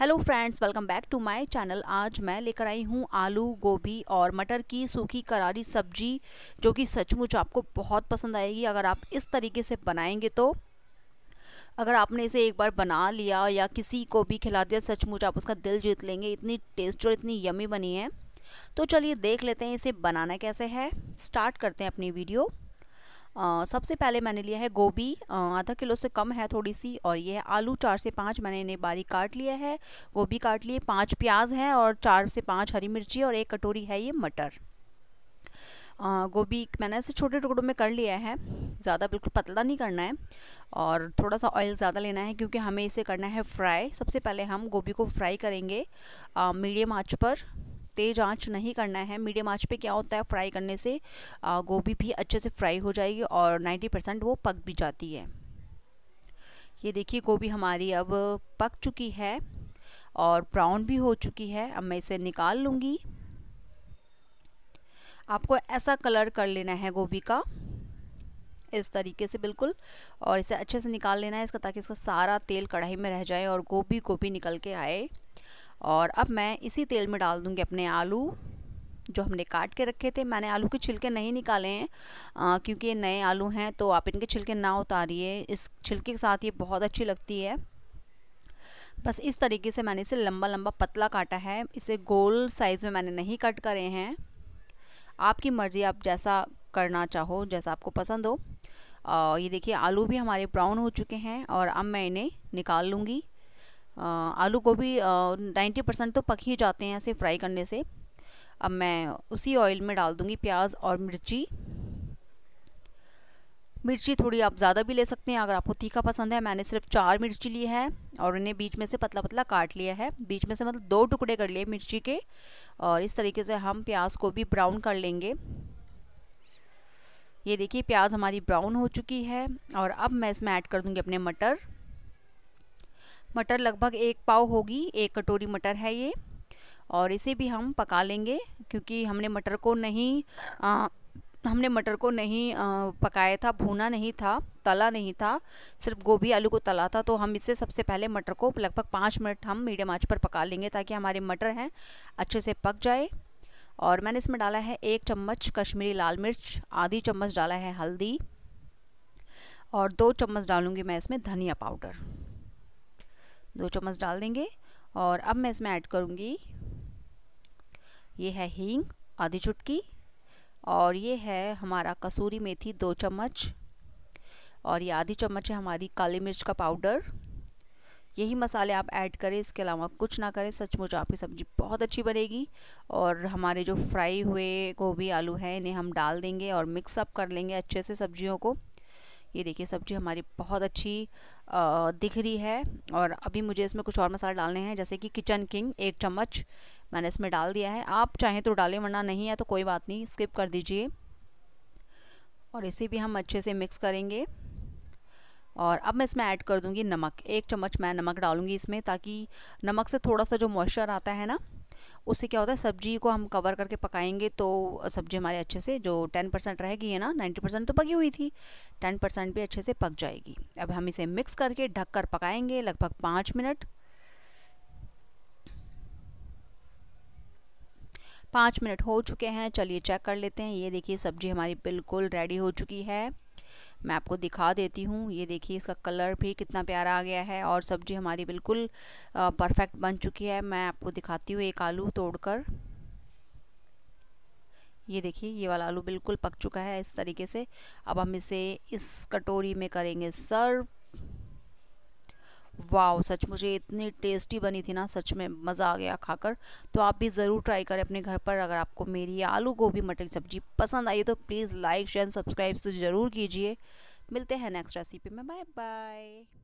hello friends welcome back to my channel आज मैं लेकर आई हूँ आलू गोभी और मटर की सूखी करारी सब्जी जो कि सचमुच आपको बहुत पसंद आएगी अगर आप इस तरीके से बनाएंगे तो अगर आपने इसे एक बार बना लिया या किसी को भी खिला दिया सचमुच आप उसका दिल जीत लेंगे इतनी टेस्ट और इतनी यमी बनी है तो चलिए देख लेते हैं इसे बनाना कैसे है स्टार्ट करते हैं अपनी वीडियो आ, सबसे पहले मैंने लिया है गोभी आधा किलो से कम है थोड़ी सी और ये है आलू चार से पाँच मैंने इन्हें बारीक काट लिया है गोभी काट लिए पाँच प्याज है और चार से पाँच हरी मिर्ची और एक कटोरी है ये मटर गोभी मैंने ऐसे छोटे टुकड़ों में कर लिया है ज़्यादा बिल्कुल पतला नहीं करना है और थोड़ा सा ऑयल ज़्यादा लेना है क्योंकि हमें इसे करना है फ्राई सबसे पहले हम गोभी को फ्राई करेंगे मीडियम आँच पर तेज़ आँच नहीं करना है मीडियम आँच पे क्या होता है फ्राई करने से गोभी भी अच्छे से फ्राई हो जाएगी और 90 परसेंट वो पक भी जाती है ये देखिए गोभी हमारी अब पक चुकी है और ब्राउन भी हो चुकी है अब मैं इसे निकाल लूँगी आपको ऐसा कलर कर लेना है गोभी का इस तरीके से बिल्कुल और इसे अच्छे से निकाल लेना है इसका ताकि इसका सारा तेल कढ़ाई में रह जाए और गोभी गोभी निकल के आए और अब मैं इसी तेल में डाल दूँगी अपने आलू जो हमने काट के रखे थे मैंने आलू के छिलके नहीं निकाले हैं आ, क्योंकि ये नए आलू हैं तो आप इनके छिलके ना उतारिए इस छिलके के साथ ये बहुत अच्छी लगती है बस इस तरीके से मैंने इसे लंबा लंबा पतला काटा है इसे गोल साइज़ में मैंने नहीं कट करे हैं आपकी मर्ज़ी आप जैसा करना चाहो जैसा आपको पसंद हो आ, ये देखिए आलू भी हमारे ब्राउन हो चुके हैं और अब मैं इन्हें निकाल लूँगी आलू गोभी नाइन्टी परसेंट तो पक ही जाते हैं ऐसे फ्राई करने से अब मैं उसी ऑयल में डाल दूँगी प्याज और मिर्ची मिर्ची थोड़ी आप ज़्यादा भी ले सकते हैं अगर आपको तीखा पसंद है मैंने सिर्फ चार मिर्ची ली है और इन्हें बीच में से पतला पतला काट लिया है बीच में से मतलब दो टुकड़े कर लिए मिर्ची के और इस तरीके से हम प्याज को भी ब्राउन कर लेंगे ये देखिए प्याज हमारी ब्राउन हो चुकी है और अब मैं इसमें ऐड कर दूँगी अपने मटर मटर लगभग एक पाव होगी एक कटोरी मटर है ये और इसे भी हम पका लेंगे क्योंकि हमने मटर को नहीं आ, हमने मटर को नहीं आ, पकाया था भूना नहीं था तला नहीं था सिर्फ गोभी आलू को तला था तो हम इसे सबसे पहले मटर को लगभग पाँच मिनट हम मीडियम आँच पर पका लेंगे ताकि हमारे मटर हैं अच्छे से पक जाए और मैंने इसमें डाला है एक चम्मच कश्मीरी लाल मिर्च आधी चम्मच डाला है हल्दी और दो चम्मच डालूँगी मैं इसमें धनिया पाउडर दो चम्मच डाल देंगे और अब मैं इसमें ऐड करूँगी ये है हींग आधी चुटकी और ये है हमारा कसूरी मेथी दो चम्मच और ये आधी चम्मच है हमारी काली मिर्च का पाउडर यही मसाले आप ऐड करें इसके अलावा कुछ ना करें सचमुच आपकी सब्ज़ी बहुत अच्छी बनेगी और हमारे जो फ्राई हुए गोभी आलू हैं इन्हें हम डाल देंगे और मिक्सअप कर लेंगे अच्छे से सब्जियों को ये देखिए सब्ज़ी हमारी बहुत अच्छी दिख रही है और अभी मुझे इसमें कुछ और मसाले डालने हैं जैसे कि किचन किंग एक चम्मच मैंने इसमें डाल दिया है आप चाहें तो डालें वरना नहीं है तो कोई बात नहीं स्किप कर दीजिए और इसे भी हम अच्छे से मिक्स करेंगे और अब मैं इसमें ऐड कर दूंगी नमक एक चम्मच मैं नमक डालूंगी इसमें ताकि नमक से थोड़ा सा जो मॉइस्चर आता है ना उससे क्या होता है सब्जी को हम कवर करके पकाएंगे तो सब्जी हमारे अच्छे से जो टेन परसेंट रहेगी है ना नाइन्टी परसेंट तो पकी हुई थी टेन परसेंट भी अच्छे से पक जाएगी अब हम इसे मिक्स करके ढक कर पकाएंगे लगभग पाँच मिनट पाँच मिनट हो चुके हैं चलिए चेक कर लेते हैं ये देखिए सब्जी हमारी बिल्कुल रेडी हो चुकी है मैं आपको दिखा देती हूँ ये देखिए इसका कलर भी कितना प्यारा आ गया है और सब्ज़ी हमारी बिल्कुल परफेक्ट बन चुकी है मैं आपको दिखाती हूँ एक आलू तोड़कर ये देखिए ये वाला आलू बिल्कुल पक चुका है इस तरीके से अब हम इसे इस कटोरी में करेंगे सर्व वाह सच मुझे इतनी टेस्टी बनी थी ना सच में मज़ा आ गया खाकर तो आप भी ज़रूर ट्राई करें अपने घर पर अगर आपको मेरी आलू गोभी मटर की सब्ज़ी पसंद आई तो प्लीज़ लाइक शेयर सब्सक्राइब तो ज़रूर कीजिए मिलते हैं नेक्स्ट रेसिपी में बाय बाय